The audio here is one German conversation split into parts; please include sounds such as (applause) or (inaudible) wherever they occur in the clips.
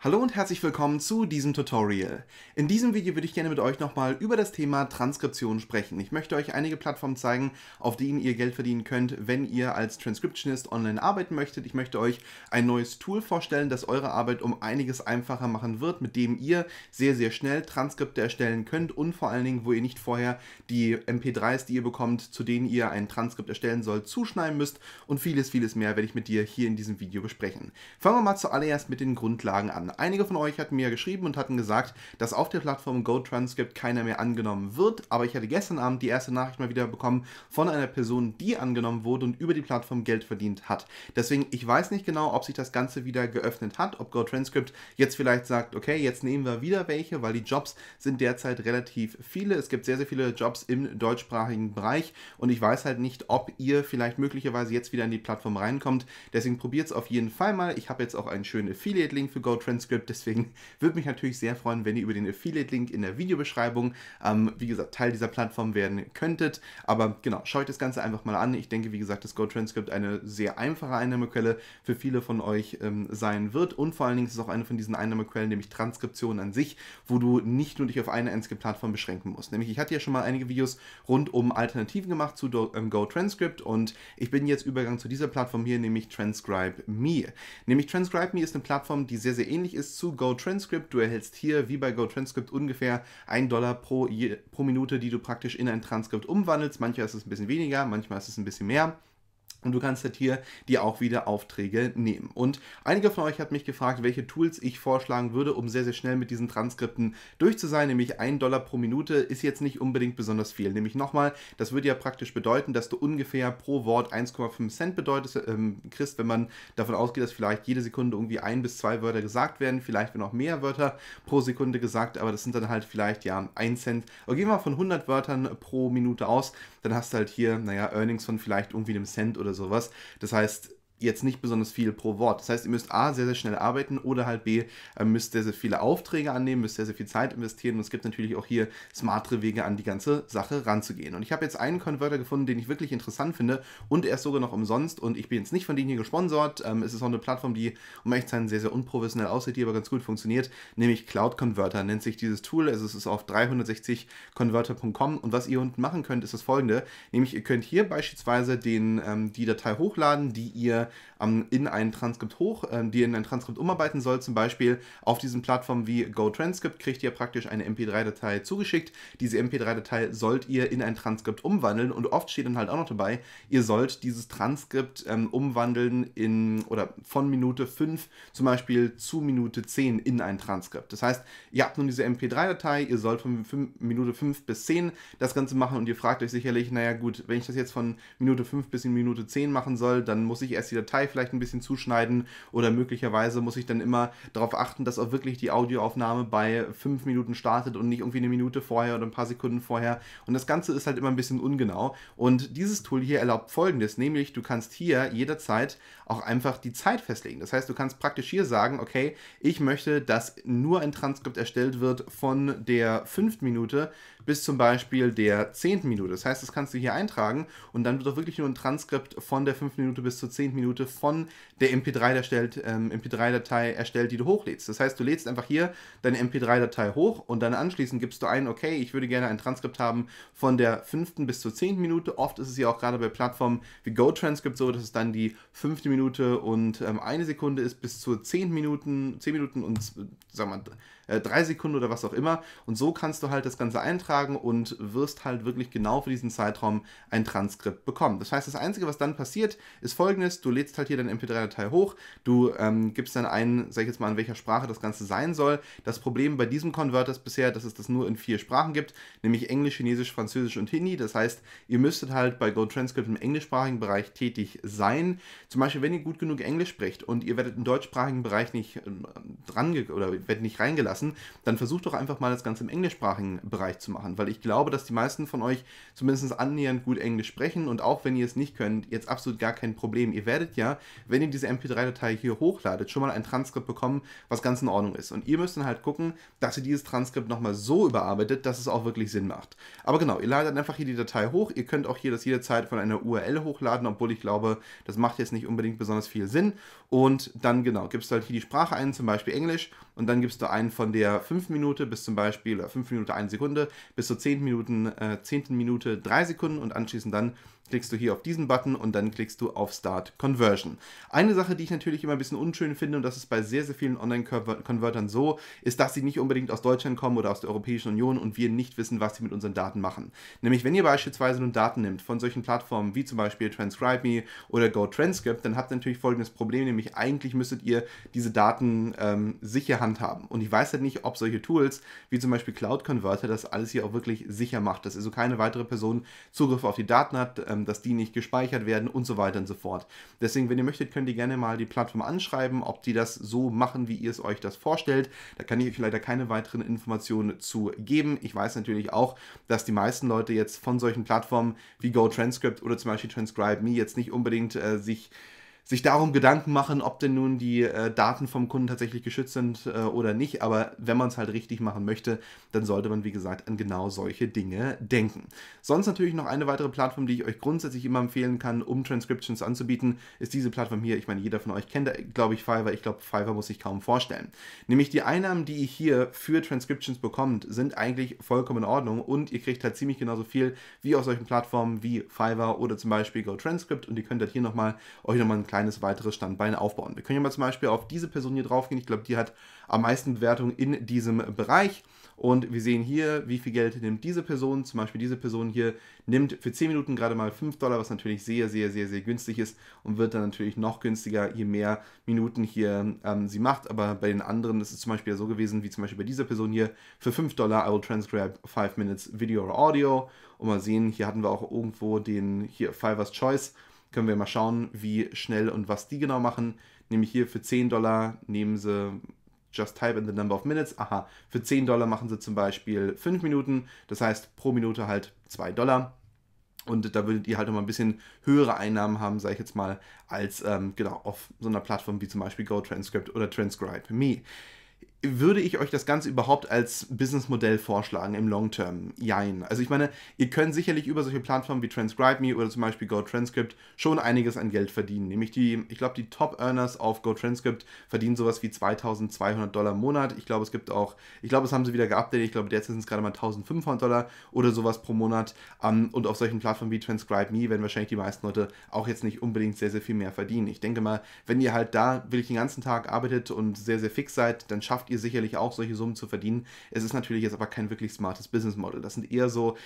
Hallo und herzlich willkommen zu diesem Tutorial. In diesem Video würde ich gerne mit euch nochmal über das Thema Transkription sprechen. Ich möchte euch einige Plattformen zeigen, auf denen ihr Geld verdienen könnt, wenn ihr als Transcriptionist online arbeiten möchtet. Ich möchte euch ein neues Tool vorstellen, das eure Arbeit um einiges einfacher machen wird, mit dem ihr sehr, sehr schnell Transkripte erstellen könnt und vor allen Dingen, wo ihr nicht vorher die MP3s, die ihr bekommt, zu denen ihr ein Transkript erstellen sollt, zuschneiden müsst und vieles, vieles mehr werde ich mit dir hier in diesem Video besprechen. Fangen wir mal zuallererst mit den Grundlagen an haben. Einige von euch hatten mir geschrieben und hatten gesagt, dass auf der Plattform GoTranscript keiner mehr angenommen wird, aber ich hatte gestern Abend die erste Nachricht mal wieder bekommen von einer Person, die angenommen wurde und über die Plattform Geld verdient hat. Deswegen, ich weiß nicht genau, ob sich das Ganze wieder geöffnet hat, ob GoTranscript jetzt vielleicht sagt, okay, jetzt nehmen wir wieder welche, weil die Jobs sind derzeit relativ viele. Es gibt sehr, sehr viele Jobs im deutschsprachigen Bereich und ich weiß halt nicht, ob ihr vielleicht möglicherweise jetzt wieder in die Plattform reinkommt. Deswegen probiert es auf jeden Fall mal. Ich habe jetzt auch einen schönen Affiliate-Link für GoTranscript Transcript. Deswegen (laughs) würde mich natürlich sehr freuen, wenn ihr über den Affiliate-Link in der Videobeschreibung, ähm, wie gesagt, Teil dieser Plattform werden könntet. Aber genau, schaut euch das Ganze einfach mal an. Ich denke, wie gesagt, dass GoTranscript eine sehr einfache Einnahmequelle für viele von euch ähm, sein wird. Und vor allen Dingen ist es auch eine von diesen Einnahmequellen, nämlich Transkription an sich, wo du nicht nur dich auf eine einzige Plattform beschränken musst. Nämlich, ich hatte ja schon mal einige Videos rund um Alternativen gemacht zu ähm, GoTranscript und ich bin jetzt Übergang zu dieser Plattform hier, nämlich Transcribe Me. Nämlich Transcribe Me ist eine Plattform, die sehr, sehr ähnlich ähnlich ist zu GoTranscript. Du erhältst hier, wie bei GoTranscript, ungefähr 1 Dollar pro, pro Minute, die du praktisch in ein Transkript umwandelst. Manchmal ist es ein bisschen weniger, manchmal ist es ein bisschen mehr. Und du kannst halt hier dir auch wieder Aufträge nehmen. Und einige von euch hat mich gefragt, welche Tools ich vorschlagen würde, um sehr, sehr schnell mit diesen Transkripten durch zu sein. Nämlich 1 Dollar pro Minute ist jetzt nicht unbedingt besonders viel. Nämlich nochmal, das würde ja praktisch bedeuten, dass du ungefähr pro Wort 1,5 Cent bedeutest, ähm, kriegst, wenn man davon ausgeht, dass vielleicht jede Sekunde irgendwie ein bis zwei Wörter gesagt werden. Vielleicht werden auch mehr Wörter pro Sekunde gesagt, aber das sind dann halt vielleicht ja 1 Cent. Aber gehen wir mal von 100 Wörtern pro Minute aus, dann hast du halt hier, naja, Earnings von vielleicht irgendwie einem Cent oder oder sowas. Das heißt, jetzt nicht besonders viel pro Wort. Das heißt, ihr müsst A, sehr, sehr schnell arbeiten oder halt B, äh, müsst sehr, sehr viele Aufträge annehmen, müsst sehr, sehr viel Zeit investieren und es gibt natürlich auch hier smartere Wege an die ganze Sache ranzugehen. Und ich habe jetzt einen Converter gefunden, den ich wirklich interessant finde und er ist sogar noch umsonst und ich bin jetzt nicht von denen hier gesponsert. Ähm, es ist auch eine Plattform, die um echt zu sein sehr, sehr unprofessionell aussieht, die aber ganz gut funktioniert, nämlich Cloud Converter nennt sich dieses Tool. Also es ist auf 360converter.com und was ihr unten machen könnt, ist das folgende, nämlich ihr könnt hier beispielsweise den, ähm, die Datei hochladen, die ihr ähm, in ein Transkript hoch, ähm, die in ein Transkript umarbeiten soll. Zum Beispiel auf diesen Plattformen wie GoTranscript kriegt ihr praktisch eine MP3-Datei zugeschickt. Diese MP3-Datei sollt ihr in ein Transkript umwandeln und oft steht dann halt auch noch dabei, ihr sollt dieses Transkript ähm, umwandeln in oder von Minute 5 zum Beispiel zu Minute 10 in ein Transkript. Das heißt, ihr habt nun diese MP3-Datei, ihr sollt von 5, Minute 5 bis 10 das Ganze machen und ihr fragt euch sicherlich, naja gut, wenn ich das jetzt von Minute 5 bis in Minute 10 machen soll, dann muss ich erst die Datei vielleicht ein bisschen zuschneiden oder möglicherweise muss ich dann immer darauf achten, dass auch wirklich die Audioaufnahme bei fünf Minuten startet und nicht irgendwie eine Minute vorher oder ein paar Sekunden vorher. Und das Ganze ist halt immer ein bisschen ungenau. Und dieses Tool hier erlaubt folgendes, nämlich du kannst hier jederzeit auch einfach die Zeit festlegen. Das heißt, du kannst praktisch hier sagen, okay, ich möchte, dass nur ein Transkript erstellt wird von der fünften Minute bis zum Beispiel der zehnten Minute. Das heißt, das kannst du hier eintragen und dann wird auch wirklich nur ein Transkript von der fünften Minute bis zur zehnten Minute Attribute von der MP3-Datei erstellt, ähm, MP3 erstellt, die du hochlädst. Das heißt, du lädst einfach hier deine MP3-Datei hoch und dann anschließend gibst du ein, okay, ich würde gerne ein Transkript haben von der fünften bis zur zehnten Minute. Oft ist es ja auch gerade bei Plattformen wie GoTranscript so, dass es dann die fünfte Minute und ähm, eine Sekunde ist bis zu zehn Minuten, zehn Minuten und, äh, sagen wir mal, äh, drei Sekunden oder was auch immer. Und so kannst du halt das Ganze eintragen und wirst halt wirklich genau für diesen Zeitraum ein Transkript bekommen. Das heißt, das Einzige, was dann passiert, ist folgendes: Du lädst halt hier deine MP3-Datei hoch, du ähm, gibst dann ein, sag ich jetzt mal, in welcher Sprache das Ganze sein soll. Das Problem bei diesem Converter ist bisher, dass es das nur in vier Sprachen gibt, nämlich Englisch, Chinesisch, Französisch und Hindi. Das heißt, ihr müsstet halt bei GoTranscript im englischsprachigen Bereich tätig sein. Zum Beispiel, wenn ihr gut genug Englisch spricht und ihr werdet im deutschsprachigen Bereich nicht ähm, dran oder werde nicht reingelassen, dann versucht doch einfach mal das Ganze im englischsprachigen Bereich zu machen, weil ich glaube, dass die meisten von euch zumindest annähernd gut Englisch sprechen und auch wenn ihr es nicht könnt, jetzt absolut gar kein Problem. Ihr werdet ja, wenn ihr diese MP3-Datei hier hochladet, schon mal ein Transkript bekommen, was ganz in Ordnung ist. Und ihr müsst dann halt gucken, dass ihr dieses Transkript nochmal so überarbeitet, dass es auch wirklich Sinn macht. Aber genau, ihr ladet einfach hier die Datei hoch. Ihr könnt auch hier das jederzeit von einer URL hochladen, obwohl ich glaube, das macht jetzt nicht unbedingt besonders viel Sinn. Und dann genau, gibt es halt hier die Sprache ein, zum Beispiel Englisch und dann gibst du einen von der 5 Minute bis zum Beispiel 5 äh, Minute 1 Sekunde bis zur 10. Minuten, äh, 10. Minute 3 Sekunden und anschließend dann klickst du hier auf diesen Button und dann klickst du auf Start Conversion. Eine Sache, die ich natürlich immer ein bisschen unschön finde und das ist bei sehr, sehr vielen Online-Convertern so, ist, dass sie nicht unbedingt aus Deutschland kommen oder aus der Europäischen Union und wir nicht wissen, was sie mit unseren Daten machen. Nämlich, wenn ihr beispielsweise nun Daten nimmt von solchen Plattformen wie zum Beispiel TranscribeMe oder GoTranscript, dann habt ihr natürlich folgendes Problem, nämlich eigentlich müsstet ihr diese Daten ähm, ähm, sicher handhaben. Und ich weiß halt nicht, ob solche Tools wie zum Beispiel Cloud Converter das alles hier auch wirklich sicher macht, dass also keine weitere Person Zugriff auf die Daten hat, ähm, dass die nicht gespeichert werden und so weiter und so fort. Deswegen, wenn ihr möchtet, könnt ihr gerne mal die Plattform anschreiben, ob die das so machen, wie ihr es euch das vorstellt. Da kann ich euch leider keine weiteren Informationen zu geben. Ich weiß natürlich auch, dass die meisten Leute jetzt von solchen Plattformen wie GoTranscript oder zum Beispiel Transcribe.me jetzt nicht unbedingt äh, sich sich darum Gedanken machen, ob denn nun die äh, Daten vom Kunden tatsächlich geschützt sind äh, oder nicht. Aber wenn man es halt richtig machen möchte, dann sollte man, wie gesagt, an genau solche Dinge denken. Sonst natürlich noch eine weitere Plattform, die ich euch grundsätzlich immer empfehlen kann, um Transcriptions anzubieten, ist diese Plattform hier. Ich meine, jeder von euch kennt, äh, glaube ich, Fiverr. Ich glaube, Fiverr muss ich kaum vorstellen. Nämlich die Einnahmen, die ihr hier für Transcriptions bekommt, sind eigentlich vollkommen in Ordnung und ihr kriegt halt ziemlich genauso viel wie auf solchen Plattformen wie Fiverr oder zum Beispiel GoTranscript und ihr könnt halt hier nochmal euch nochmal einen kleinen kleines weiteres Standbein aufbauen. Wir können ja mal zum Beispiel auf diese Person hier drauf gehen. Ich glaube, die hat am meisten Bewertung in diesem Bereich. Und wir sehen hier, wie viel Geld nimmt diese Person. Zum Beispiel diese Person hier nimmt für 10 Minuten gerade mal 5 Dollar, was natürlich sehr, sehr, sehr, sehr günstig ist und wird dann natürlich noch günstiger, je mehr Minuten hier ähm, sie macht. Aber bei den anderen ist es zum Beispiel so gewesen, wie zum Beispiel bei dieser Person hier, für 5 Dollar I will transcribe 5 Minutes Video or Audio. Und mal sehen, hier hatten wir auch irgendwo den hier Fiverr's Choice können wir mal schauen, wie schnell und was die genau machen. Nämlich hier für 10 Dollar nehmen sie Just type in the number of minutes. Aha, für 10 Dollar machen sie zum Beispiel 5 Minuten. Das heißt pro Minute halt 2 Dollar. Und da würdet ihr halt nochmal ein bisschen höhere Einnahmen haben, sage ich jetzt mal, als ähm, genau auf so einer Plattform wie zum Beispiel GoTranscript oder Transcribe.me würde ich euch das Ganze überhaupt als Businessmodell vorschlagen im Long Term? Jein. Also ich meine, ihr könnt sicherlich über solche Plattformen wie TranscribeMe oder zum Beispiel GoTranscript schon einiges an Geld verdienen. Nämlich die, ich glaube, die Top-Earners auf GoTranscript verdienen sowas wie 2200 Dollar im Monat. Ich glaube, es gibt auch, ich glaube, das haben sie wieder geupdatet. Ich glaube, derzeit sind es gerade mal 1500 Dollar oder sowas pro Monat. Ähm, und auf solchen Plattformen wie TranscribeMe werden wahrscheinlich die meisten Leute auch jetzt nicht unbedingt sehr, sehr viel mehr verdienen. Ich denke mal, wenn ihr halt da wirklich den ganzen Tag arbeitet und sehr, sehr fix seid, dann schafft schafft ihr sicherlich auch solche Summen zu verdienen. Es ist natürlich jetzt aber kein wirklich smartes Business Model. Das sind eher so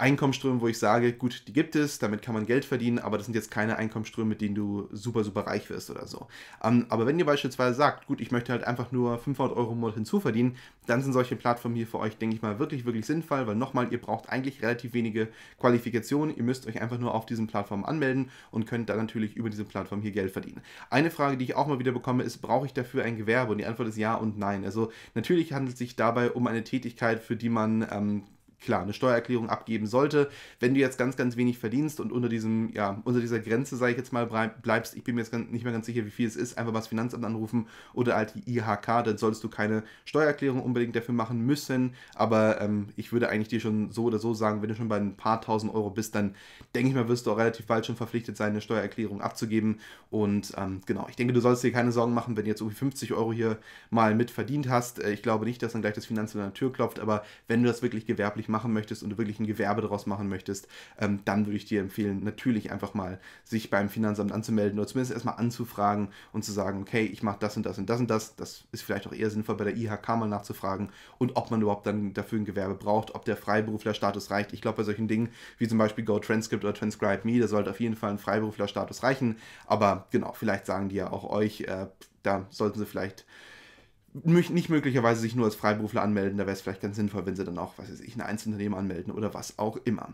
Einkommensströme, wo ich sage, gut, die gibt es, damit kann man Geld verdienen, aber das sind jetzt keine Einkommensströme, mit denen du super, super reich wirst oder so. Ähm, aber wenn ihr beispielsweise sagt, gut, ich möchte halt einfach nur 500 Euro im Monat hinzuverdienen, dann sind solche Plattformen hier für euch, denke ich mal, wirklich, wirklich sinnvoll, weil nochmal, ihr braucht eigentlich relativ wenige Qualifikationen, ihr müsst euch einfach nur auf diesen Plattformen anmelden und könnt dann natürlich über diese Plattform hier Geld verdienen. Eine Frage, die ich auch mal wieder bekomme, ist, brauche ich dafür ein Gewerbe? Und die Antwort ist ja und nein. Also natürlich handelt es sich dabei um eine Tätigkeit, für die man ähm, klar eine Steuererklärung abgeben sollte. Wenn du jetzt ganz, ganz wenig verdienst und unter diesem, ja, unter dieser Grenze, sage ich jetzt mal, bleibst, ich bin mir jetzt nicht mehr ganz sicher, wie viel es ist, einfach mal das Finanzamt anrufen oder halt die IHK, dann solltest du keine Steuererklärung unbedingt dafür machen müssen. Aber ähm, ich würde eigentlich dir schon so oder so sagen, wenn du schon bei ein paar tausend Euro bist, dann denke ich mal, wirst du auch relativ bald schon verpflichtet sein, eine Steuererklärung abzugeben. Und ähm, genau, ich denke, du sollst dir keine Sorgen machen, wenn du jetzt irgendwie 50 Euro hier mal mit verdient hast. Äh, ich glaube nicht, dass dann gleich das Finanzamt an der Tür klopft, aber wenn du das wirklich gewerblich wirklich machen möchtest und du wirklich ein Gewerbe daraus machen möchtest, ähm, dann würde ich dir empfehlen, natürlich einfach mal sich beim Finanzamt anzumelden oder zumindest erstmal anzufragen und zu sagen, okay, ich mache das und das und das und das. Das ist vielleicht auch eher sinnvoll, bei der IHK mal nachzufragen und ob man überhaupt dann dafür ein Gewerbe braucht, ob der Freiberuflerstatus reicht. Ich glaube, bei solchen Dingen wie zum Beispiel GoTranscript oder TranscribeMe, da sollte auf jeden Fall ein Freiberuflerstatus reichen. Aber genau, vielleicht sagen die ja auch euch, äh, da sollten sie vielleicht nicht möglicherweise sich nur als Freiberufler anmelden, da wäre es vielleicht ganz sinnvoll, wenn sie dann auch, was weiß ich, ein Einzelunternehmen anmelden oder was auch immer.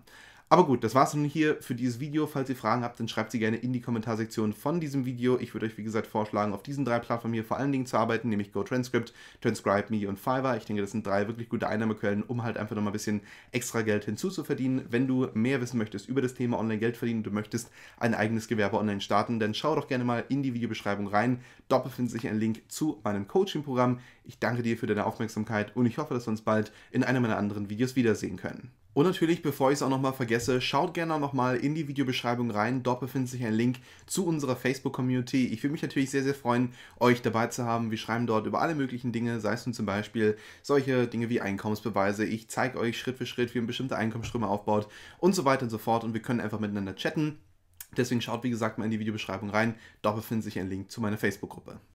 Aber gut, das war es nun hier für dieses Video. Falls ihr Fragen habt, dann schreibt sie gerne in die Kommentarsektion von diesem Video. Ich würde euch, wie gesagt, vorschlagen, auf diesen drei Plattformen hier vor allen Dingen zu arbeiten, nämlich GoTranscript, TranscribeMe und Fiverr. Ich denke, das sind drei wirklich gute Einnahmequellen, um halt einfach nochmal ein bisschen extra Geld hinzuzuverdienen. Wenn du mehr wissen möchtest über das Thema Online-Geld verdienen, und du möchtest ein eigenes Gewerbe online starten, dann schau doch gerne mal in die Videobeschreibung rein. Dort befindet sich ein Link zu meinem Coaching-Programm. Ich danke dir für deine Aufmerksamkeit und ich hoffe, dass wir uns bald in einem meiner anderen Videos wiedersehen können. Und natürlich, bevor ich es auch nochmal vergesse, schaut gerne nochmal in die Videobeschreibung rein. Dort befindet sich ein Link zu unserer Facebook-Community. Ich würde mich natürlich sehr, sehr freuen, euch dabei zu haben. Wir schreiben dort über alle möglichen Dinge, sei es nun zum Beispiel solche Dinge wie Einkommensbeweise. Ich zeige euch Schritt für Schritt, wie man bestimmte Einkommensströme aufbaut und so weiter und so fort. Und wir können einfach miteinander chatten. Deswegen schaut, wie gesagt, mal in die Videobeschreibung rein. Dort befindet sich ein Link zu meiner Facebook-Gruppe.